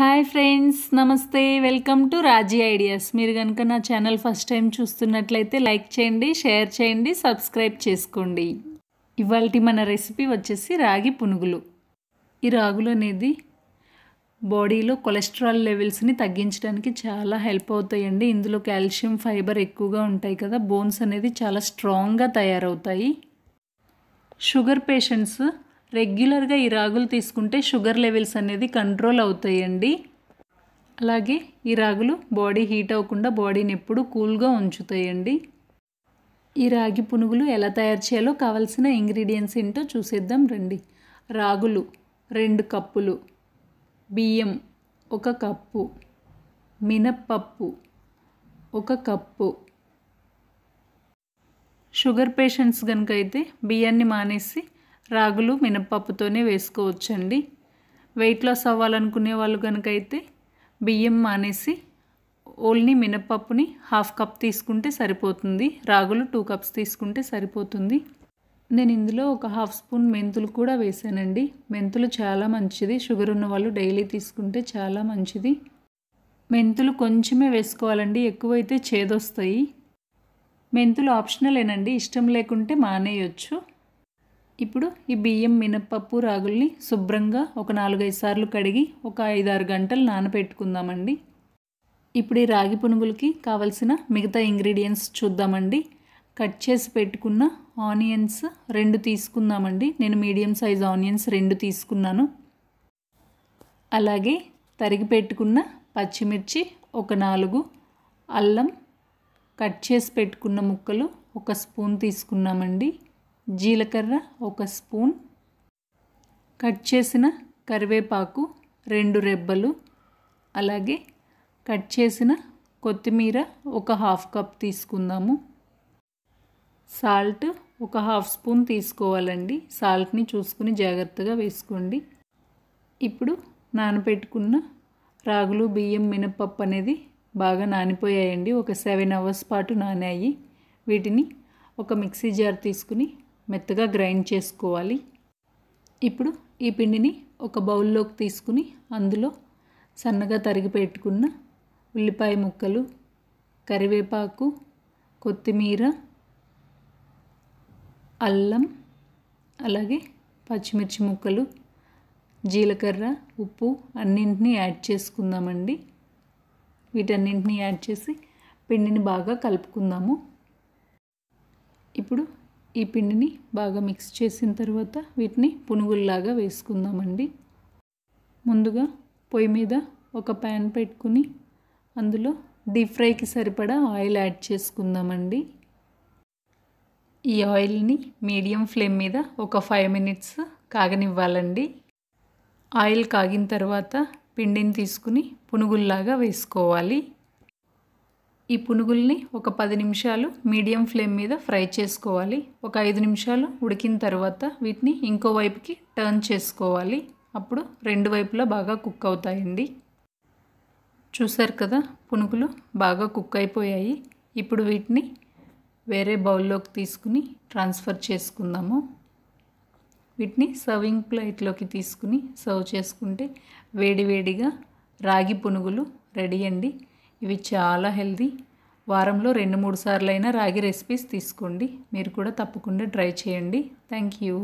hi friends నమస్తే welcome to Raji ideas మీరు కనుక నా ఛానల్ ఫస్ట్ టైం చూస్తున్నట్లయితే లైక్ చేయండి షేర్ చేయండి సబ్స్క్రైబ్ చేసుకోండి ఇవాళ మన రెసిపీ వచ్చేసి రాగి పునుగులు ఈ రాగులు అనేది బాడీలో కొలెస్ట్రాల్ లెవెల్స్ని తగ్గించడానికి చాలా హెల్ప్ అవుతాయండి ఇందులో కాల్షియం ఫైబర్ ఎక్కువగా ఉంటాయి కదా బోన్స్ అనేది చాలా స్ట్రాంగ్గా తయారవుతాయి షుగర్ పేషెంట్స్ రెగ్యులర్గా ఈ రాగులు తీసుకుంటే షుగర్ లెవెల్స్ అనేది కంట్రోల్ అవుతాయండి అలాగే ఈ రాగులు బాడీ హీట్ అవ్వకుండా బాడీని ఎప్పుడు కూల్గా ఉంచుతాయండి ఈ రాగి పునుగులు ఎలా తయారు చేయాలో కావలసిన ఇంగ్రీడియంట్స్ ఏంటో చూసేద్దాం రండి రాగులు రెండు కప్పులు బియ్యం ఒక కప్పు మినప్పప్పు ఒక కప్పు షుగర్ పేషెంట్స్ కనుక అయితే బియ్యాన్ని మానేసి రాగులు మినపప్పుతోనే వేసుకోవచ్చండి వెయిట్ లాస్ అవ్వాలనుకునే వాళ్ళు కనుకైతే బియ్యం మానేసి ఓన్లీ మినప్పప్పుని హాఫ్ కప్ తీసుకుంటే సరిపోతుంది రాగులు టూ కప్స్ తీసుకుంటే సరిపోతుంది నేను ఇందులో ఒక హాఫ్ స్పూన్ మెంతులు కూడా వేసానండి మెంతులు చాలా మంచిది షుగర్ ఉన్న వాళ్ళు డైలీ తీసుకుంటే చాలా మంచిది మెంతులు కొంచెమే వేసుకోవాలండి ఎక్కువైతే చేదొస్తాయి మెంతులు ఆప్షనలేనండి ఇష్టం లేకుంటే మానేయొచ్చు ఇప్పుడు ఈ బియ్యం మినప్పప్పు రాగుల్ని శుభ్రంగా ఒక నాలుగైదు సార్లు కడిగి ఒక ఐదారు గంటలు నానపెట్టుకుందామండి ఇప్పుడు ఈ రాగి పునుగులకి కావలసిన మిగతా ఇంగ్రీడియంట్స్ చూద్దామండి కట్ చేసి పెట్టుకున్న ఆనియన్స్ రెండు తీసుకుందామండి నేను మీడియం సైజ్ ఆనియన్స్ రెండు తీసుకున్నాను అలాగే తరిగి పెట్టుకున్న పచ్చిమిర్చి ఒక నాలుగు అల్లం కట్ చేసి పెట్టుకున్న ముక్కలు ఒక స్పూన్ తీసుకున్నామండి జీలకర్ర ఒక స్పూన్ కట్ చేసిన కరివేపాకు రెండు రెబ్బలు అలాగే కట్ చేసిన కొత్తిమీర ఒక హాఫ్ కప్ తీసుకుందాము సాల్ట్ ఒక హాఫ్ స్పూన్ తీసుకోవాలండి సాల్ట్ని చూసుకుని జాగ్రత్తగా వేసుకోండి ఇప్పుడు నానబెట్టుకున్న రాగులు బియ్యం మినపప్పు అనేది బాగా నానిపోయాయండి ఒక సెవెన్ అవర్స్ పాటు నానాయి వీటిని ఒక మిక్సీ జార్ తీసుకుని మెత్తగా గ్రైండ్ చేసుకోవాలి ఇప్పుడు ఈ పిండిని ఒక బౌల్లోకి తీసుకుని అందులో సన్నగా తరిగి పెట్టుకున్న ఉల్లిపాయ ముక్కలు కరివేపాకు కొత్తిమీర అల్లం అలాగే పచ్చిమిర్చి ముక్కలు జీలకర్ర ఉప్పు అన్నింటినీ యాడ్ చేసుకుందామండి వీటన్నింటినీ యాడ్ చేసి పిండిని బాగా కలుపుకుందాము ఇప్పుడు ఈ పిండిని బాగా మిక్స్ చేసిన తర్వాత వీటిని పునుగుల్లాగా వేసుకుందామండి ముందుగా పొయ్యి మీద ఒక ప్యాన్ పెట్టుకుని అందులో డీప్ ఫ్రైకి సరిపడా ఆయిల్ యాడ్ చేసుకుందామండి ఈ ఆయిల్ని మీడియం ఫ్లేమ్ మీద ఒక ఫైవ్ మినిట్స్ కాగనివ్వాలండి ఆయిల్ కాగిన తర్వాత పిండిని తీసుకుని పునుగుల్లాగా వేసుకోవాలి ఈ పునుగుల్ని ఒక పది నిమిషాలు మీడియం ఫ్లేమ్ మీద ఫ్రై చేసుకోవాలి ఒక ఐదు నిమిషాలు ఉడికిన తర్వాత వీటిని ఇంకో వైపుకి టర్న్ చేసుకోవాలి అప్పుడు రెండు వైపులా బాగా కుక్ అవుతాయండి చూసారు కదా పునుగులు బాగా కుక్ అయిపోయాయి ఇప్పుడు వీటిని వేరే బౌల్లోకి తీసుకుని ట్రాన్స్ఫర్ చేసుకుందాము వీటిని సర్వింగ్ ప్లేట్లోకి తీసుకుని సర్వ్ చేసుకుంటే వేడివేడిగా రాగి పునుగులు రెడీ అండి ఇవి చాలా హెల్దీ వారంలో రెండు మూడు సార్లైనా రాగి రెసిపీస్ తీసుకోండి మీరు కూడా తప్పకుండా ట్రై చేయండి థ్యాంక్ యూ